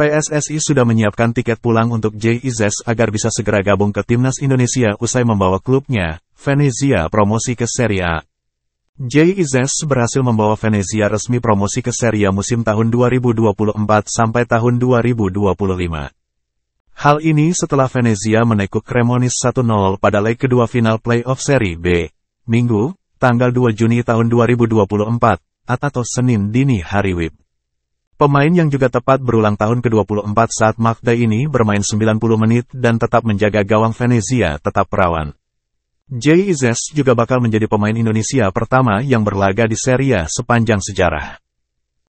PSSI sudah menyiapkan tiket pulang untuk Jay Izes e agar bisa segera gabung ke timnas Indonesia usai membawa klubnya, Venezia promosi ke Serie A. Jay Izes e berhasil membawa Venezia resmi promosi ke Serie A musim tahun 2024 sampai tahun 2025. Hal ini setelah Venezia menekuk Cremonis 1-0 pada leg kedua final playoff Serie B, Minggu, tanggal 2 Juni tahun 2024, atau Senin dini hari WIB. Pemain yang juga tepat berulang tahun ke-24 saat Magda ini bermain 90 menit dan tetap menjaga gawang Venezia tetap perawan. Jay Izes juga bakal menjadi pemain Indonesia pertama yang berlaga di Serie A sepanjang sejarah.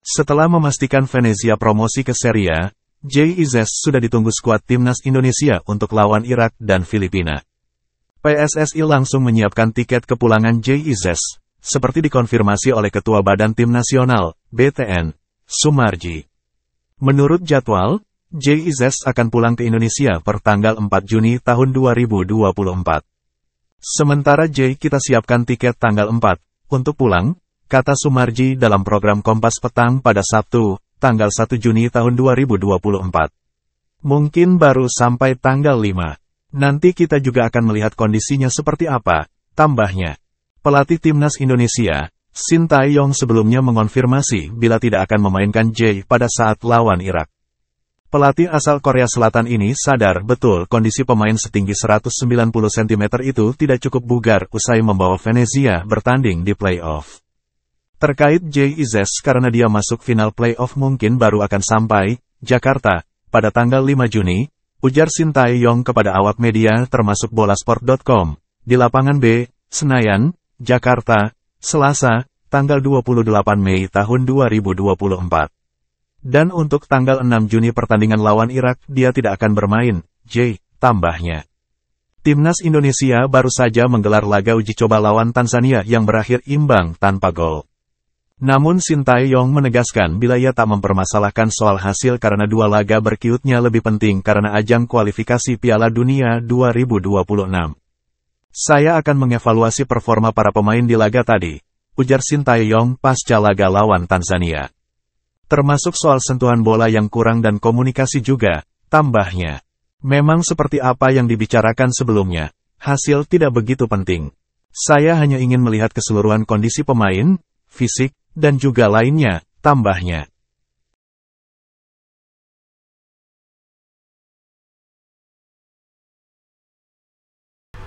Setelah memastikan Venezia promosi ke Serie A, Jay Izes sudah ditunggu skuad timnas Indonesia untuk lawan Irak dan Filipina. PSSI langsung menyiapkan tiket kepulangan Jay Izes, seperti dikonfirmasi oleh Ketua Badan Tim Nasional, BTN, Sumarji. Menurut jadwal, J. akan pulang ke Indonesia per tanggal 4 Juni tahun 2024. Sementara J. kita siapkan tiket tanggal 4, untuk pulang, kata Sumarji dalam program Kompas Petang pada Sabtu, tanggal 1 Juni tahun 2024. Mungkin baru sampai tanggal 5. Nanti kita juga akan melihat kondisinya seperti apa, tambahnya. Pelatih Timnas Indonesia, Shin Tae-yong sebelumnya mengonfirmasi bila tidak akan memainkan Jay pada saat lawan Irak. Pelatih asal Korea Selatan ini sadar betul kondisi pemain setinggi 190 cm itu tidak cukup bugar usai membawa Venezia bertanding di playoff. Terkait Jay Izes karena dia masuk final playoff mungkin baru akan sampai, Jakarta, pada tanggal 5 Juni, ujar Sintayong kepada awak media termasuk bolasport.com, di lapangan B, Senayan, Jakarta, Selasa, tanggal 28 Mei tahun 2024. Dan untuk tanggal 6 Juni pertandingan lawan Irak, dia tidak akan bermain, J, tambahnya. Timnas Indonesia baru saja menggelar laga uji coba lawan Tanzania yang berakhir imbang tanpa gol. Namun Sintayong menegaskan bila ia tak mempermasalahkan soal hasil karena dua laga berkiutnya lebih penting karena ajang kualifikasi Piala Dunia 2026. Saya akan mengevaluasi performa para pemain di laga tadi, ujar Yong pasca laga lawan Tanzania. Termasuk soal sentuhan bola yang kurang dan komunikasi juga, tambahnya. Memang seperti apa yang dibicarakan sebelumnya, hasil tidak begitu penting. Saya hanya ingin melihat keseluruhan kondisi pemain, fisik, dan juga lainnya, tambahnya.